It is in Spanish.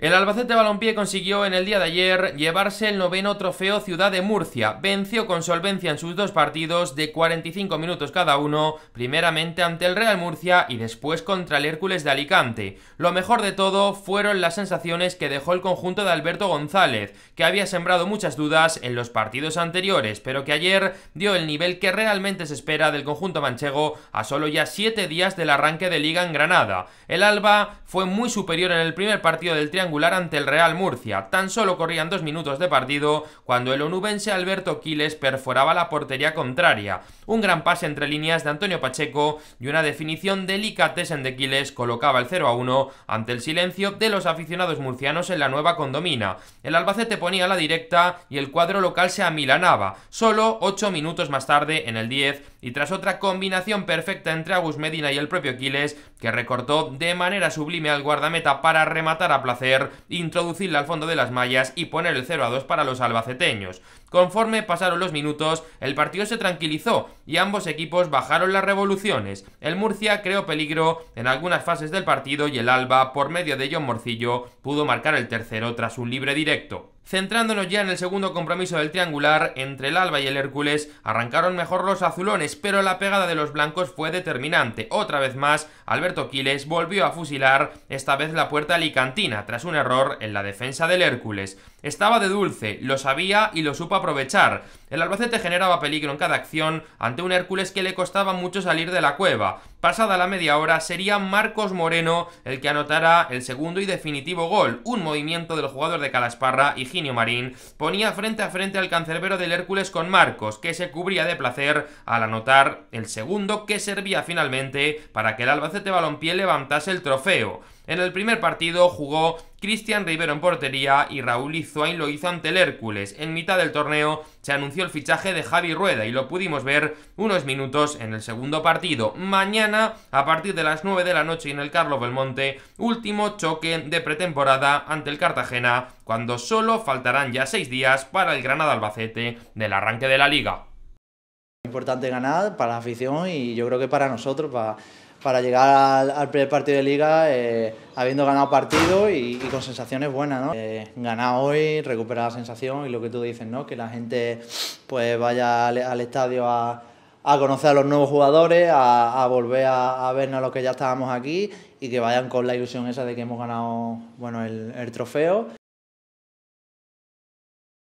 El Albacete Balompié consiguió en el día de ayer llevarse el noveno trofeo Ciudad de Murcia. Venció con solvencia en sus dos partidos de 45 minutos cada uno, primeramente ante el Real Murcia y después contra el Hércules de Alicante. Lo mejor de todo fueron las sensaciones que dejó el conjunto de Alberto González, que había sembrado muchas dudas en los partidos anteriores, pero que ayer dio el nivel que realmente se espera del conjunto manchego a solo ya 7 días del arranque de liga en Granada. El Alba fue muy superior en el primer partido del triángulo ante el Real Murcia. Tan solo corrían dos minutos de partido cuando el onubense Alberto Quiles perforaba la portería contraria. Un gran pase entre líneas de Antonio Pacheco y una definición delicatessen de Quiles colocaba el 0 a 1 ante el silencio de los aficionados murcianos en la nueva condomina. El Albacete ponía la directa y el cuadro local se amilanaba. Solo ocho minutos más tarde, en el 10, y tras otra combinación perfecta entre Agus Medina y el propio Quiles, que recortó de manera sublime al guardameta para rematar a placer introducirla al fondo de las mallas y poner el 0 a 2 para los albaceteños. Conforme pasaron los minutos, el partido se tranquilizó y ambos equipos bajaron las revoluciones. El Murcia creó peligro en algunas fases del partido y el Alba, por medio de John Morcillo, pudo marcar el tercero tras un libre directo. Centrándonos ya en el segundo compromiso del triangular, entre el Alba y el Hércules arrancaron mejor los azulones, pero la pegada de los blancos fue determinante. Otra vez más, Alberto Quiles volvió a fusilar, esta vez la puerta alicantina, tras un error en la defensa del Hércules. Estaba de dulce, lo sabía y lo supo aprovechar. El Albacete generaba peligro en cada acción ante un Hércules que le costaba mucho salir de la cueva. Pasada la media hora sería Marcos Moreno el que anotara el segundo y definitivo gol. Un movimiento del jugador de Calasparra, Higinio Marín, ponía frente a frente al cancerbero del Hércules con Marcos, que se cubría de placer al anotar el segundo que servía finalmente para que el Albacete Balompié levantase el trofeo. En el primer partido jugó Cristian Rivero en portería y Raúl Izuain lo hizo ante el Hércules. En mitad del torneo se anunció el fichaje de Javi Rueda y lo pudimos ver unos minutos en el segundo partido. Mañana, a partir de las 9 de la noche en el Carlos Belmonte, último choque de pretemporada ante el Cartagena, cuando solo faltarán ya seis días para el Granada Albacete del arranque de la liga. Importante ganar para la afición y yo creo que para nosotros, para para llegar al, primer partido de liga eh, habiendo ganado partido y, con sensaciones buenas. ¿no? Eh, ganar hoy, recuperar la sensación y lo que tú dices, ¿no? que la gente pues, vaya al, estadio a, conocer a los nuevos jugadores, a, volver a, a, los que ya estábamos aquí y que vayan con la ilusión esa de que hemos ganado bueno, el trofeo.